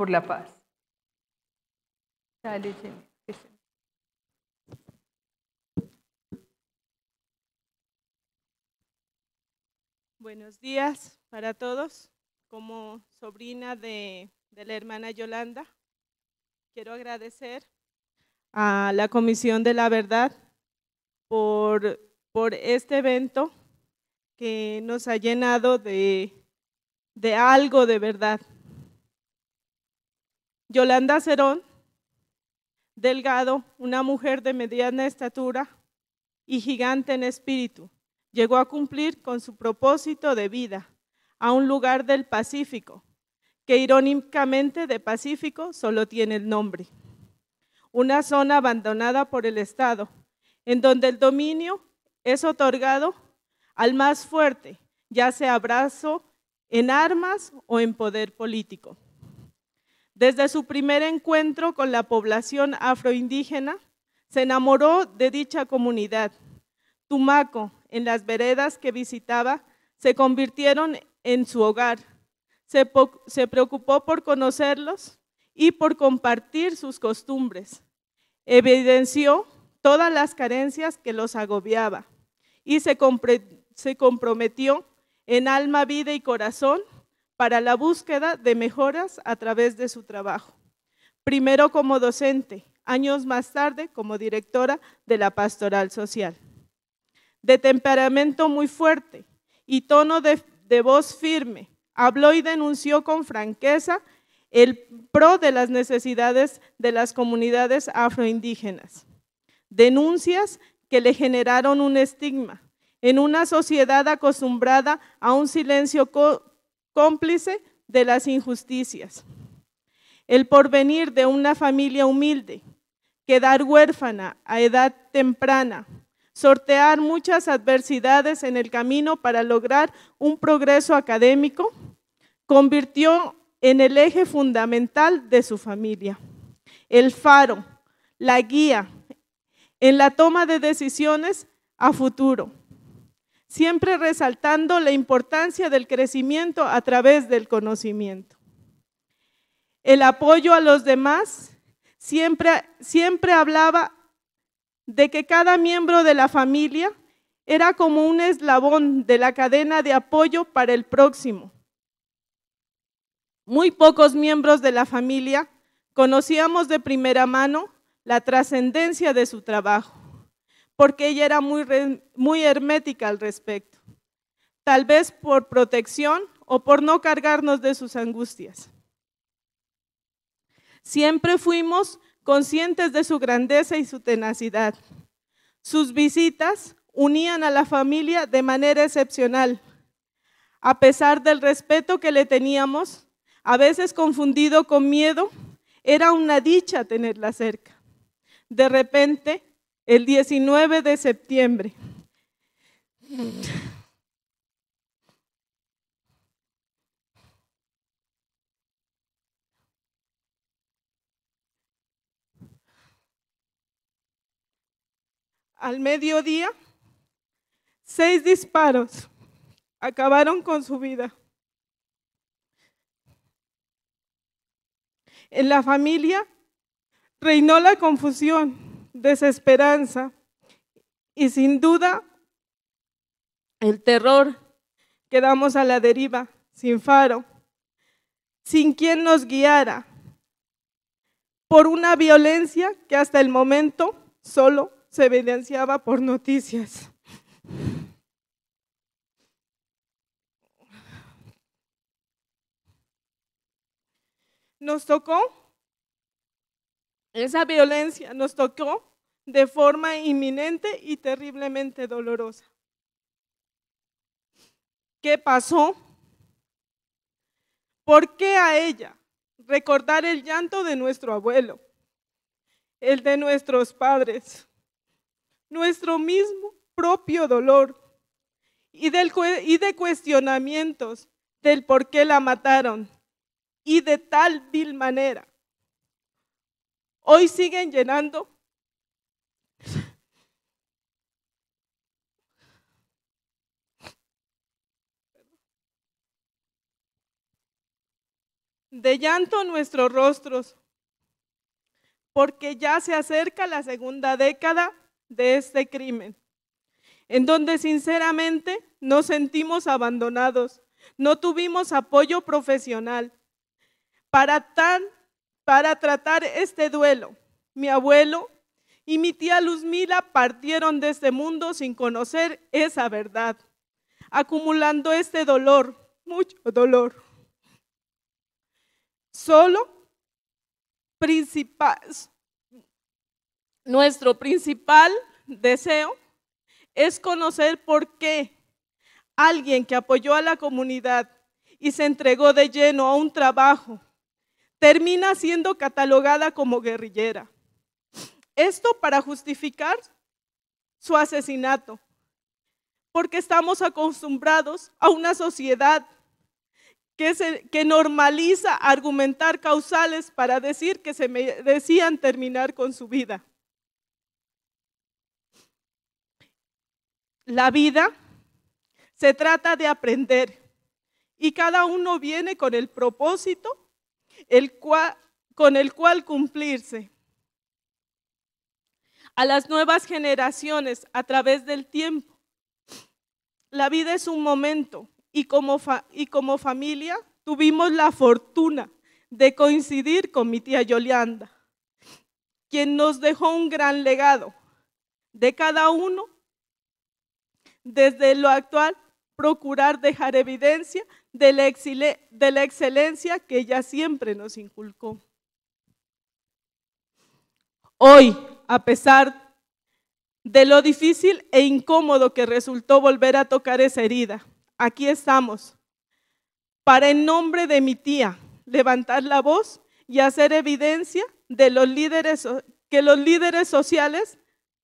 por la paz. Buenos días para todos. Como sobrina de, la hermana Yolanda, quiero agradecer a la Comisión de la Verdad por, este evento que nos ha llenado de algo de verdad, Yolanda Cerón, delgado, una mujer de mediana estatura y gigante en espíritu, llegó a cumplir con su propósito de vida a un lugar del Pacífico, que irónicamente de Pacífico solo tiene el nombre. Una zona abandonada por el Estado, en donde el dominio es otorgado al más fuerte, ya sea brazo en armas o en poder político. Desde su primer encuentro con la población afroindígena, se enamoró de dicha comunidad. Tumaco, en las veredas que visitaba, se convirtieron en su hogar. Se, preocupó por conocerlos y por compartir sus costumbres. Evidenció todas las carencias que los agobiaba y se comprometió en alma, vida y corazón para la búsqueda de mejoras a través de su trabajo. Primero como docente, años más tarde como directora de la pastoral social. De temperamento muy fuerte y tono de, voz firme, habló y denunció con franqueza el pro de las necesidades de las comunidades afroindígenas. Denuncias que le generaron un estigma en una sociedad acostumbrada a un silencio cómplice de las injusticias. El porvenir de una familia humilde, quedar huérfana a edad temprana, sortear muchas adversidades en el camino para lograr un progreso académico, convirtió en el eje fundamental de su familia. El faro, la guía en la toma de decisiones a futuro siempre resaltando la importancia del crecimiento a través del conocimiento. El apoyo a los demás, siempre, siempre hablaba de que cada miembro de la familia era como un eslabón de la cadena de apoyo para el próximo. Muy pocos miembros de la familia conocíamos de primera mano la trascendencia de su trabajo porque ella era muy, muy hermética al respecto, tal vez por protección o por no cargarnos de sus angustias. Siempre fuimos conscientes de su grandeza y su tenacidad. Sus visitas unían a la familia de manera excepcional. A pesar del respeto que le teníamos, a veces confundido con miedo, era una dicha tenerla cerca. De repente, el 19 de septiembre. Al mediodía, seis disparos acabaron con su vida. En la familia reinó la confusión desesperanza y sin duda el terror. Quedamos a la deriva, sin faro, sin quien nos guiara, por una violencia que hasta el momento solo se evidenciaba por noticias. Nos tocó esa violencia nos tocó de forma inminente y terriblemente dolorosa. ¿Qué pasó? ¿Por qué a ella recordar el llanto de nuestro abuelo, el de nuestros padres, nuestro mismo propio dolor y, y de cuestionamientos del por qué la mataron y de tal vil manera? Hoy siguen llenando. De llanto nuestros rostros, porque ya se acerca la segunda década de este crimen, en donde sinceramente nos sentimos abandonados, no tuvimos apoyo profesional para tan para tratar este duelo. Mi abuelo y mi tía Luzmila partieron de este mundo sin conocer esa verdad, acumulando este dolor, mucho dolor. Solo nuestro principal deseo es conocer por qué alguien que apoyó a la comunidad y se entregó de lleno a un trabajo termina siendo catalogada como guerrillera. Esto para justificar su asesinato, porque estamos acostumbrados a una sociedad que, normaliza argumentar causales para decir que se decían terminar con su vida. La vida se trata de aprender y cada uno viene con el propósito con el cual cumplirse a las nuevas generaciones a través del tiempo. La vida es un momento y como, y como familia tuvimos la fortuna de coincidir con mi tía Yolanda, quien nos dejó un gran legado de cada uno, desde lo actual procurar dejar evidencia de la, excelencia que ella siempre nos inculcó. Hoy, a pesar de lo difícil e incómodo que resultó volver a tocar esa herida, aquí estamos, para en nombre de mi tía levantar la voz y hacer evidencia de los líderes, que los líderes sociales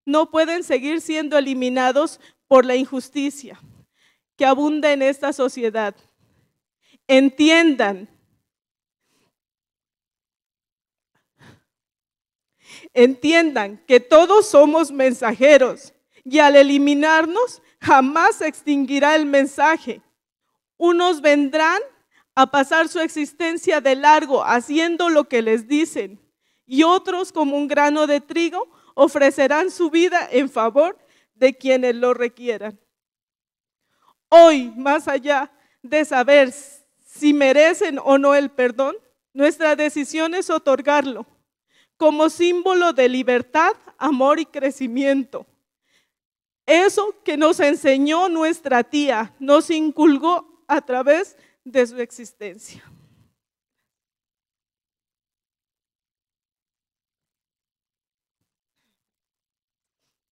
no pueden seguir siendo eliminados por la injusticia, que abunda en esta sociedad entiendan. Entiendan que todos somos mensajeros y al eliminarnos jamás se extinguirá el mensaje. Unos vendrán a pasar su existencia de largo haciendo lo que les dicen y otros como un grano de trigo ofrecerán su vida en favor de quienes lo requieran hoy, más allá de saber si merecen o no el perdón, nuestra decisión es otorgarlo como símbolo de libertad, amor y crecimiento. Eso que nos enseñó nuestra tía, nos inculgó a través de su existencia.